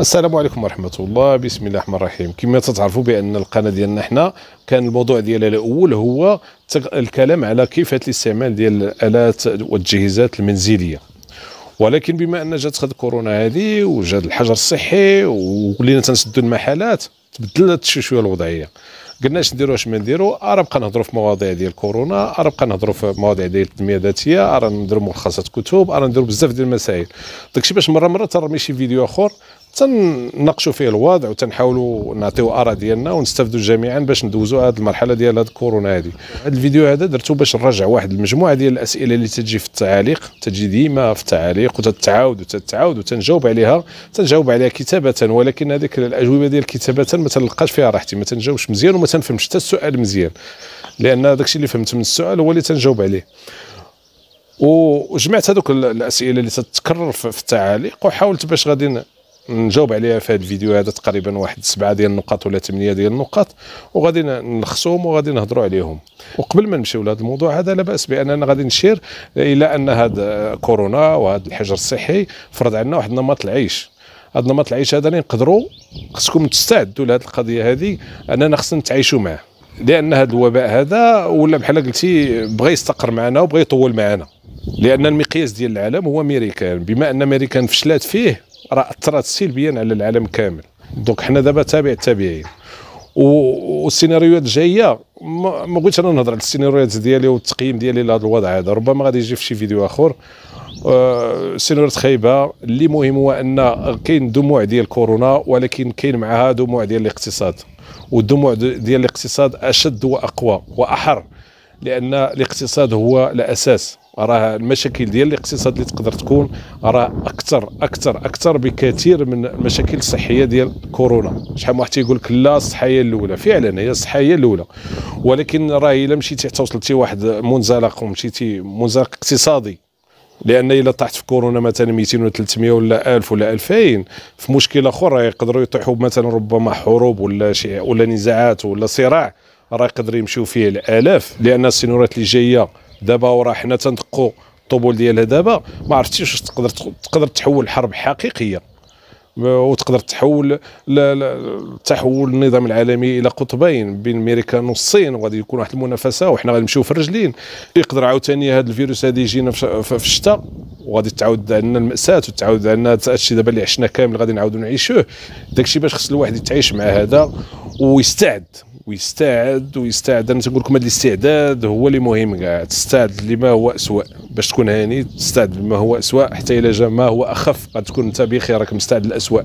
السلام عليكم ورحمه الله بسم الله الرحمن الرحيم كما تتعرفوا بان القناه ديالنا حنا كان الموضوع ديالها الاول هو الكلام على كيفيه الاستعمال ديال الالات والتجهيزات المنزليه ولكن بما ان جات خد كورونا هذه وجات الحجر الصحي وولينا تنسدوا المحلات تبدلت شي شويه الوضعيه قلنا اش نديرو اش ما نديرو ارا آه، بقى نهضروا في مواضيع ديال كورونا ارا آه، بقى نهضروا في مواضيع ديال التنميه الذاتيه ارا آه، نديروا ملخصات كتب ارا نديروا بزاف ديال المسائل داكشي باش مره مره ترمي شي فيديو اخر تناقشوا فيه الوضع وتنحاولوا نعطيو اراء ديالنا ونستافدوا جميعا باش ندوزوا هذه المرحله ديال هذه الكورونا هذه هذا الفيديو هذا درته باش نرجع واحد المجموعه ديال الاسئله اللي تجي في التعاليق تجي ديما في التعاليق وتتعاود وتتعاود وتنجاوب عليها تنجاوب عليها كتابه ولكن هذيك الاجوبه ديال كتابه ما تلقاش فيها راحتي ما تنجاوبش مزيان وما تنفهمش حتى السؤال مزيان لان هذاك الشيء اللي فهمت من السؤال هو اللي تنجاوب عليه وجمعت هذوك الاسئله اللي تتكرر في التعاليق وحاولت باش غادي نجاوب عليها في هذا الفيديو هذا تقريبا واحد سبعه ديال النقاط ولا ثمانيه ديال النقاط وغادي نلخصهم وغادي نهضروا عليهم وقبل ما نمشيو لهذا الموضوع هذا لا باس باننا غادي نشير الى ان هذا كورونا وهذا الحجر الصحي فرض عنا واحد نمط العيش هذا نمط العيش هذا اللي نقدروا خصكم تستعدوا لهذه القضيه هذه اننا خصنا نتعايشوا معاه لان هذا الوباء هذا ولا بحال قلتي بغى يستقر معنا وبغى يطول معنا لان المقياس ديال العالم هو امريكان بما ان امريكان فشلات فيه راه اثرت سلبيا على العالم كامل دونك حنا دابا تابع التابعين والسيناريوهات الجايه ما بغيتش انا نهضر على السيناريوهات ديالي والتقييم ديالي لهذا الوضع هذا ربما غادي يجي في شي فيديو اخر آه، سيناريوهات خايبه اللي مهم هو ان كاين دموع ديال كورونا ولكن كاين معها دموع ديال الاقتصاد والدموع ديال الاقتصاد اشد واقوى واحر لان الاقتصاد هو الاساس راه المشاكل ديال الاقتصاد اللي تقدر تكون راه اكثر اكثر اكثر بكثير من المشاكل الصحيه ديال كورونا شحال من واحد تيقول لك لا الصحه هي الاولى فعلا هي الصحه هي الاولى ولكن راه الا مشيتي حتى وصلتي واحد منزلق ومشيتي منزلق اقتصادي لان الا طاحت في كورونا مثلا 200 ولا 300 ولا 1000 ولا 2000 في مشكله اخرى يقدروا يطيحوا مثلا ربما حروب ولا شيء ولا نزاعات ولا صراع راه يقدر يمشيو فيه الالاف لان السيناريوهات اللي جايه دابا وراه حنا تندقوا الطبول ديالها دابا ما عرفتيش تقدر تقدر تحول حرب حقيقيه وتقدر تحول تحول النظام العالمي الى قطبين بين امريكا والصين وغادي يكون واحد المنافسه وحنا غادي نمشيو في الرجلين يقدر عاوتاني هذا الفيروس هذا يجينا في الشتاء وغادي تعاود عندنا الماساه وتعاود عندنا الشيء دابا اللي عشنا كامل غادي نعاودو نعيشوه داكشي باش خص الواحد يتعايش مع هذا ويستعد ويستعد ويستعد انا تنقول لكم هذا الاستعداد هو اللي مهم كاع تستعد لما هو اسوء باش تكون هاني تستعد لما هو اسوء حتى الى جا ما هو اخف قد تكون انت بخير راك مستعد للاسوء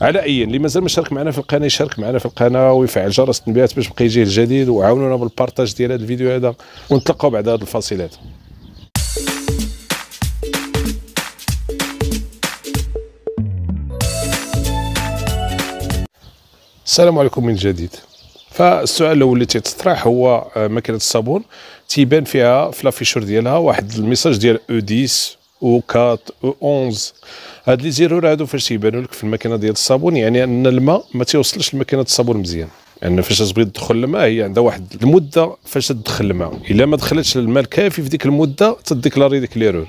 على اي اللي مازال ما شارك معنا في القناه يشارك معنا في القناه ويفعل جرس التنبيهات باش يبقى يجيه الجديد وعاونونا بالبارتاج ديال هذا الفيديو هذا ونتلقاو بعد هذه الفاصيلات السلام عليكم من جديد فالسؤال الاول اللي تيتطرح هو آه، ماكينه الصابون تيبان فيها في لافيشور ديالها واحد الميساج ديال او 10 او 4 او 11 هاد لي زيرور هادو فاش تيبانوا لك في الماكينه ديال الصابون يعني ان الماء ما تيوصلش لماكينه الصابون مزيان لان فاش تبغي تدخل الماء هي عندها واحد المده فاش تدخل الماء الا ما دخلتش الماء الكافي في ديك المده تديكلاري ديك ليرور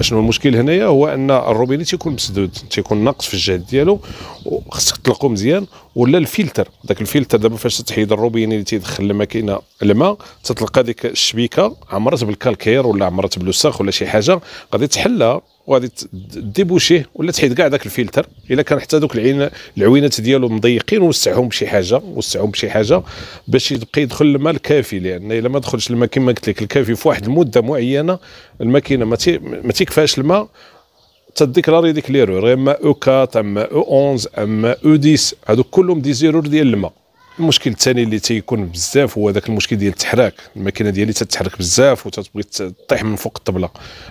شنو المشكل هنايا هو ان الروبيني تيكون مسدود تيكون ناقص في الجهد ديالو وخصك تطلقو مزيان ولا الفلتر داك الفلتر دابا فاش تحيد الروبيني اللي تيدخل الماكينه الماء تتلقى ديك الشبيكه عمرت بالكالكير ولا عمرت بالوساخ ولا شي حاجه غادي تحلها وغادي ديبوشيه ولا تحيد كاع داك الفلتر الا كان حتى دوك العين العوينات ديالو مضيقين وسعهم بشي حاجه وسعهم بشي حاجه باش يبقى يدخل الماء الكافي لان الا ما دخلش الماء كما قلت لك الكافي في واحد المده معينه الماكينه ما تيكفاش الماء تديكلاري ديك ليرور اما او 4 اما او 11 اما او 10 هادو كلهم دي زيرور ديال الماء المشكل الثاني اللي تيكون بزاف هو ذاك المشكل ديال التحراك الماكينه ديالي تتحرك بزاف وتبغي تطيح من فوق الطبله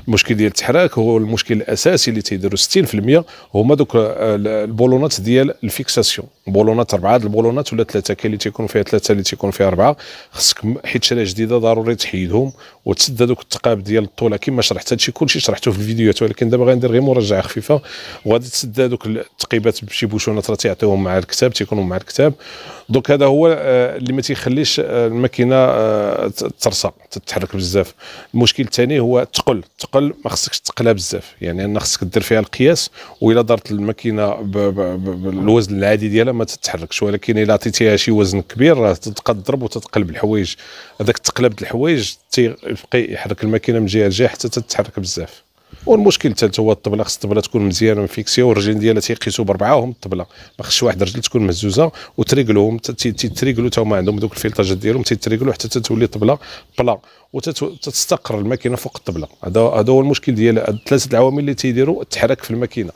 المشكل ديال التحراك هو المشكل الاساسي اللي تيديروا 60% هما دوك آه، البولونات ديال الفيكساسيون بولونات اربعه البولونات ولا ثلاثه كاين اللي تيكون فيها ثلاثه اللي تيكون فيها اربعه خصك حيت شريه جديده ضروري تحيدهم وتسد هذوك التقاب ديال الطوله كما شرحت هادشي كلشي شرحته في الفيديوهات ولكن دابا غندير غير مراجعه خفيفه وغادي تسد هذوك التقيبات بشي بوشونات راه تيعطيوهم مع الكتاب تيكونوا مع الكتاب دوك هذا هو آه، اللي ما تيخليش آه، الماكينه آه، ترسى تتحرك بزاف المشكل الثاني هو تقل تقل ما خصكش تقلها بزاف يعني انا خصك دير فيها القياس والا دارت الماكينه بالوزن العادي ديالها ما تتحركش ولكن الا عطيتيها شي وزن كبير راه تبقى تضرب وتتقلب الحوايج هذاك تقلب الحوايج تيبقى يحرك الماكينه من جهه لجهه حتى تتحرك بزاف والمشكل الثالث هو الطبله خص الطبله تكون مزيانه مفيكسيه والرجلين ديالها تيقيسوا بربعه وهم الطبله ما خصش واحد الرجل تكون مهزوزه وتريكلوهم تيتريكلو حتى هما عندهم دوك الفلتاجات ديالهم تيتريكلو حتى تتولي الطبله بلا وتستقر الماكينه فوق الطبله هذا هذا هو المشكل ديال ثلاثه العوامل اللي تيديروا التحرك في الماكينه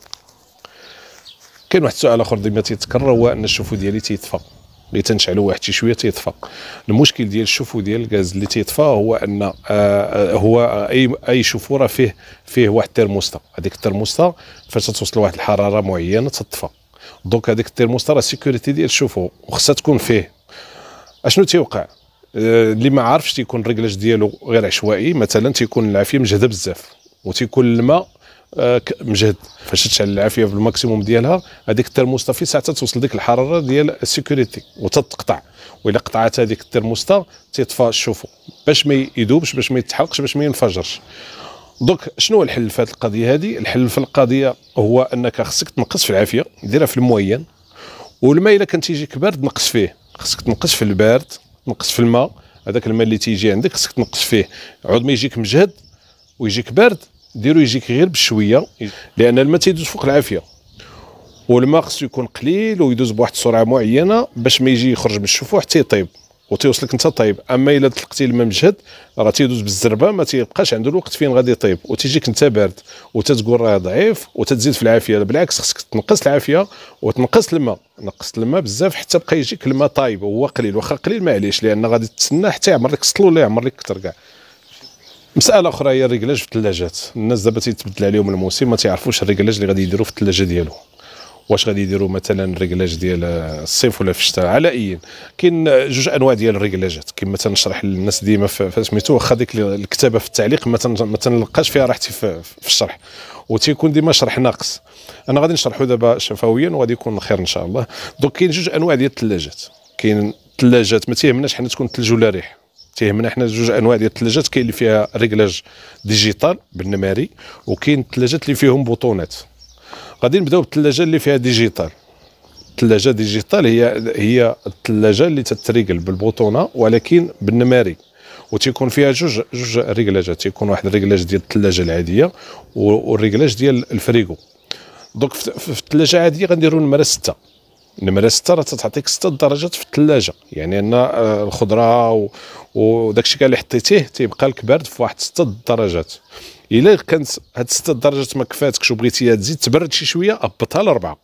كاين واحد السؤال اخر ديما تيتكرر هو ان الشوفو ديالي تيطفى اللي تنشعلوا واحد شي شويه تيطفى المشكل ديال الشوفو ديال الغاز اللي تيطفى هو ان آه, آه، هو اي اي شوفو راه فيه فيه واحد الترموستا هذيك الترموستا فاش توصل لواحد الحراره معينه تطفى دونك هذيك الترموستا راه سيكوريتي ديال الشوفو وخصها تكون فيه اشنو تيوقع آه، اللي ما عارفش تيكون الرجلاج ديالو غير عشوائي مثلا تيكون العافيه مجهده بزاف وتيكون الماء آه، مجهد فاش تشعل العافيه بالماكسيموم ديالها هذيك الترموستا ساعتها توصل ديك الحراره ديال السيكوريتي وتتقطع والا قطعت هذيك الترموستا تيطفى الشوفو باش ما يذوبش باش ما يتحرقش باش ما ينفجرش دوك شنو هو الحل في هذه القضيه هذه الحل في القضيه هو انك خصك تنقص في العافيه ديرها في المعين والماء الا كان تيجيك بارد نقص فيه خصك تنقص في البارد تنقص في الماء هذاك الماء اللي تيجي عندك خصك تنقص فيه عود ما يجيك مجهد ويجيك بارد ديرو يجيك غير بشويه لان الماء تيدوز فوق العافيه والماء خصو يكون قليل ويدوز بواحد السرعه معينه باش ما يجي يخرج من الشفوع حتى يطيب وتيوصلك انت طيب اما الا طلقتي الماء مجهد راه تيدوز بالزربه ما تيبقاش عنده الوقت فين غادي يطيب وتيجيك انت بارد وتتقول راه ضعيف وتتزيد في العافيه بالعكس خصك تنقص العافيه وتنقص الماء نقصت الماء بزاف حتى بقى يجيك الماء طايب هو قليل واخا قليل معليش لان غادي تتسنى حتى يعمر لك السطل ولا يعمر لك كثر كاع مساله اخرى هي الريكلاج في الثلاجات الناس دابا تيتبدل عليهم الموسم ما تيعرفوش الريكلاج اللي غادي يديروا في الثلاجه ديالو واش غادي يديروا مثلا الريكلاج ديال الصيف ولا في الشتاء على اي كاين جوج انواع ديال الريكلاجات كما تنشرح للناس ديما فسميتو واخا ديك الكتابه في التعليق ما تنلقاش فيها راحتي في, الشرح وتيكون ديما شرح ناقص انا غادي نشرحو دابا شفويا وغادي يكون خير ان شاء الله دونك كاين جوج انواع ديال الثلاجات كاين الثلاجات ما تيهمناش حنا تكون ثلج ولا ريح تيهمنا حنا جوج انواع ديال الثلاجات كاين اللي فيها ريكلاج ديجيتال بالنماري وكاين الثلاجات اللي فيهم بوطونات غادي نبداو بالثلاجه اللي فيها ديجيتال الثلاجه ديجيتال هي هي الثلاجه اللي تتريكل بالبوطونه ولكن بالنماري وتيكون فيها جوج جوج ريكلاجات تيكون واحد الريكلاج ديال الثلاجه العاديه والريكلاج ديال الفريغو دونك في الثلاجه العاديه غنديروا نمره 6 نمره 6 راه تعطيك 6 درجات في الثلاجه يعني ان آه، الخضره وداك الشيء كاع اللي حطيتيه تيبقى لك بارد في واحد 6 درجات الا كانت هاد 6 درجات ما كفاتكش وبغيتيها تزيد تبرد شي شويه هبطها لاربعه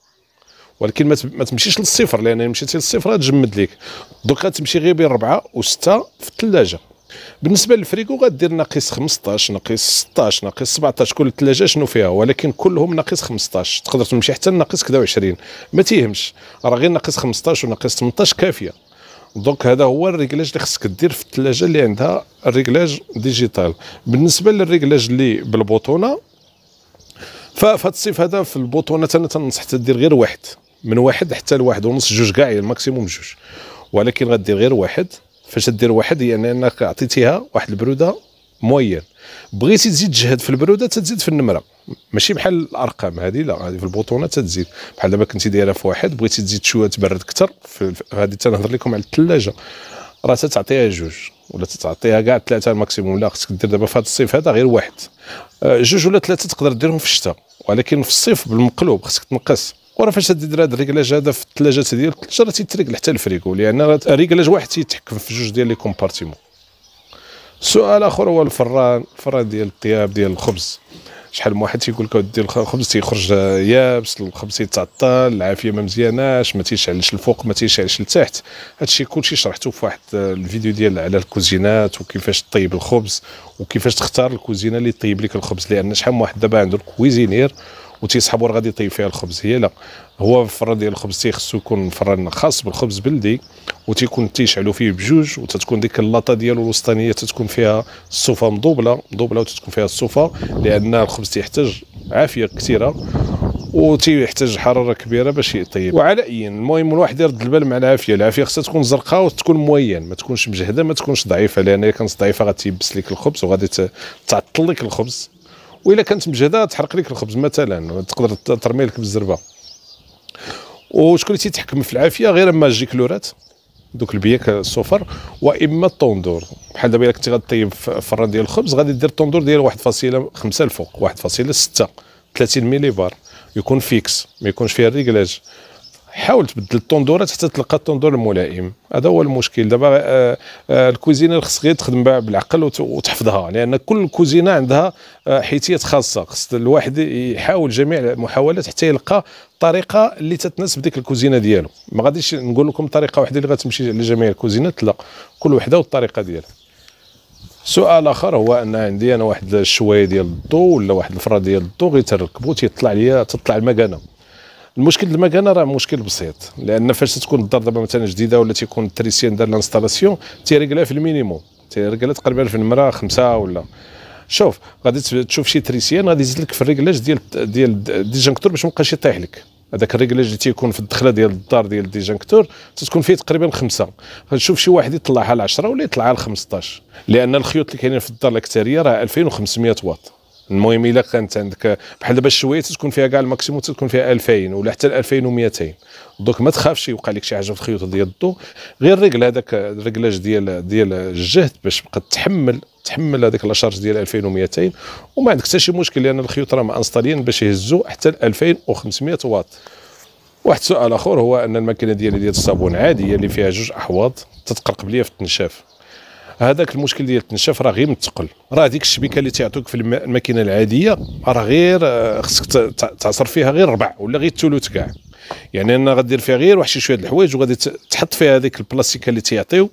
ولكن ما تمشيش للصفر لان مشيتي للصفر تجمد ليك دوكا تمشي غير بين اربعه وسته في الثلاجه بالنسبه للفريكو غدير ناقص 15 ناقص 16 ناقص 17 كل ثلاجه شنو فيها ولكن كلهم ناقص 15 تقدر تمشي حتى ناقص كذا 20 ما تيهمش راه غير ناقص 15 وناقص 18 كافيه دونك هذا هو الريكلاج اللي خصك دير في الثلاجه اللي عندها الريكلاج ديجيتال بالنسبه للريكلاج اللي بالبوطونه ففي هذا الصيف هذا في البوطونه انا تنصح تدير غير واحد من واحد حتى لواحد ونص جوج كاع يعني الماكسيموم جوج ولكن غدير غير واحد فاش دير واحد هي يعني انك عطيتيها واحد البروده موين بغيتي تزيد تجهد في البروده تزيد في النمره ماشي بحال الارقام هذه لا هذه في البطونه تزيد بحال دابا كنتي دايره في واحد بغيتي تزيد شويه تبرد اكثر هذه تنهضر لكم على الثلاجه راه تتعطيها جوج ولا تعطيها كاع ثلاثه الماكسيموم لا خصك دير دابا في هذا الصيف هذا غير واحد آه، جوج ولا ثلاثه تقدر ديرهم في الشتاء ولكن في الصيف بالمقلوب خصك تنقص وراه فاش تدير هذا الريكلاج هذا في الثلاجات ديال الثلاجه راه تيتريكل حتى الفريكو لان ريكلاج واحد تيتحكم في جوج ديال لي كومبارتيمون سؤال اخر هو الفران الفران ديال الطياب ديال الخبز شحال من واحد تيقول لك ودي الخبز تيخرج يابس الخبز تيتعطل العافيه ما مزياناش ما تيشعلش الفوق ما تيشعلش لتحت هادشي كلشي شرحته في واحد الفيديو ديال على الكوزينات وكيفاش طيب الخبز وكيفاش تختار الكوزينه اللي طيب لك الخبز لان شحال من واحد دابا عنده الكويزينير وتيسحب وراه غادي يطيب فيها الخبز هي لا هو الفران ديال الخبز تيخصو يكون فران خاص بالخبز بلدي وتيكون تيشعلو فيه بجوج وتتكون ديك اللاطه ديالو الوسطانيه تتكون فيها الصوفه مضوبله مضوبله وتتكون فيها الصوفه لان الخبز تيحتاج عافيه كثيره وتيحتاج حراره كبيره باش يطيب وعلى اي المهم الواحد يرد البال مع العافيه العافيه خصها تكون زرقاء وتكون موين ما تكونش مجهده ما تكونش ضعيفه لان الا كانت ضعيفه غتيبس لك الخبز وغادي تعطل لك الخبز والا كانت مجهده تحرق لك الخبز مثلا تقدر ترمي لك بالزربه وشكون اللي تيتحكم في العافيه غير اما الجيكلورات دوك البياك الصفر واما الطوندور بحال دابا الا كنتي غطيب فران ديال الخبز غادي دير الطوندور ديال واحد خمسة الفوق واحد ستة 30 ملي بار يكون فيكس ما يكونش فيه الريكلاج حاول تبدل الطندورات حتى تلقى الطندور الملائم هذا هو المشكل دابا آه، آه، الكوزينه خص غير تخدم بها بالعقل وتحفظها لان كل كوزينه عندها آه، حيتيات خاصه خص الواحد يحاول جميع المحاولات حتى يلقى الطريقه اللي تتناسب ديك الكوزينه ديالو ما غاديش نقول لكم طريقه واحده اللي غتمشي على جميع الكوزينات لا كل وحده والطريقه ديالها سؤال اخر هو ان عندي انا واحد الشوايه ديال الضو ولا واحد الفره ديال الضو غير تركبو تيطلع ليا تطلع المكانه المشكل ديال المكانه راه مشكل بسيط لان فاش تكون الدار دابا مثلا جديده ولا تيكون التريسيان دار لانستالاسيون تيريكلها في المينيموم تيريكلها تقريبا في المراه خمسه ولا شوف غادي تشوف شي تريسيان غادي يزيد لك في الريكلاج ديال ديال الديجنكتور باش ما يبقاش يطيح لك هذاك الريكلاج اللي تيكون في الدخله ديال الدار ديال الديجنكتور تتكون فيه تقريبا خمسه غتشوف شي واحد يطلعها ل 10 ولا يطلعها ل 15 لان الخيوط اللي كاينين في الدار الاكثريه راه 2500 واط المهم الا كانت عندك بحال دابا الشويه تكون فيها كاع الماكسيموم تكون فيها 2000 ولا حتى 2200 دوك ما تخافش يوقع لك شي حاجه في الخيوط ديال الضو غير رجل هذاك الرجلاج ديال ديال الجهد باش تبقى تحمل تحمل هذيك لاشارج ديال 2200 وما عندك حتى شي مشكل لان الخيوط راه مانستاليين باش يهزوا حتى 2500 واط واحد السؤال اخر هو ان الماكينه ديالي ديال الصابون عاديه اللي فيها جوج احواض تتقرقب ليا في التنشاف هذاك المشكل ديال التنشاف راه غير متقل راه ديك الشبكه اللي تيعطوك في الماكينه العاديه راه غير آه، خصك تعصر فيها غير ربع ولا غير الثلث كاع يعني انا غدير فيها غير واحد شويه الحوايج وغادي تحط فيها هذيك البلاستيكه اللي تيعطيو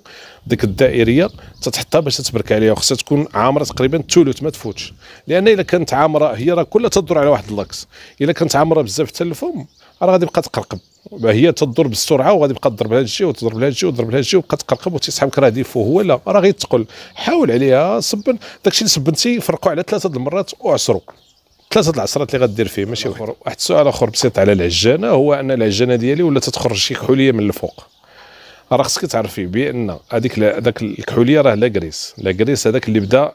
ديك الدائريه تتحطها باش تتبرك عليها وخصها تكون عامره تقريبا الثلث ما تفوتش لان الا كانت عامره هي راه كلها تدور على واحد اللاكس الا كانت عامره بزاف حتى الفم راه غادي يبقى تقرقب ما هي تضر بالسرعه وغادي يبقى تضرب لها الشيء وتضرب لها الشيء وتضرب لها الشيء وتبقى تقلقب وتسحبك راه ديف وهو لا راه غيتقل حاول عليها سبن داكشي اللي سبنتي فرقوا على ثلاثه المرات وعصروا ثلاثه العصرات اللي غدير فيه ماشي واحد السؤال اخر بسيط على العجانه هو ان العجانه ديالي ولات تخرج شي كحوليه من الفوق راه خصك تعرفي بان هذيك هذاك الكحوليه راه لاكريس لاكريس هذاك اللي بدا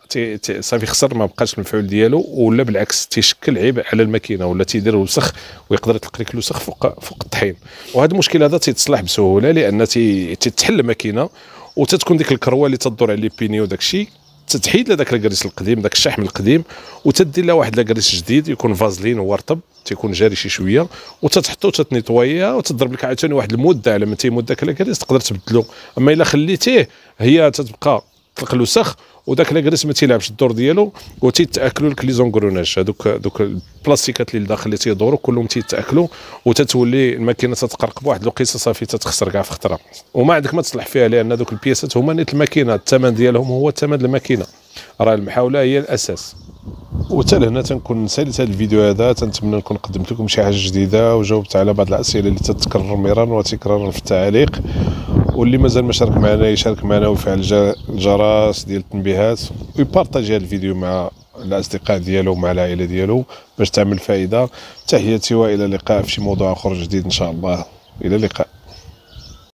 صافي خسر ما بقاش المفعول ديالو ولا بالعكس تيشكل عيب على الماكينه ولا تيدير وسخ ويقدر يطلق لك الوسخ فوق فوق الطحين وهذا المشكل هذا تيتصلح بسهوله لان تيتحل الماكينه وتتكون ديك الكروه اللي تدور على لي بيني وداك الشيء تتحيد لذاك لاكريس القديم داك الشحم القديم وتدير له واحد لاكريس جديد يكون فازلين هو رطب تيكون جاري شي شويه وتتحطو تتنيطويه وتضرب لك عاوتاني واحد المده على ما تيمد داك لاكريس تقدر تبدلو اما الا خليتيه هي تتبقى طلق الوسخ وداك لاكريس ما تيلعبش الدور ديالو وتيتاكلوا لك لي زونغروناج هذوك دوك البلاستيكات اللي لداخل اللي تيدوروا كلهم تيتاكلوا وتتولي الماكينه تتقرق بواحد الوقيته صافي تتخسر كاع في خطره وما عندك ما تصلح فيها لان دوك البياسات هما نيت الماكينه الثمن ديالهم هو ثمن الماكينه راه المحاوله هي الاساس وحتى لهنا تنكون سالت هذا الفيديو هذا تنتمنى نكون قدمت لكم شي حاجه جديده وجاوبت على بعض الاسئله اللي تتكرر مرارا وتكرارا في التعاليق واللي مازال ما شارك معنا يشارك معنا ويفعل الجرس ديال التنبيهات ويبارطاجي هذا الفيديو مع الاصدقاء ديالو ومع العائله ديالو باش تعمل فائده تحياتي والى اللقاء في شي موضوع اخر جديد ان شاء الله الى اللقاء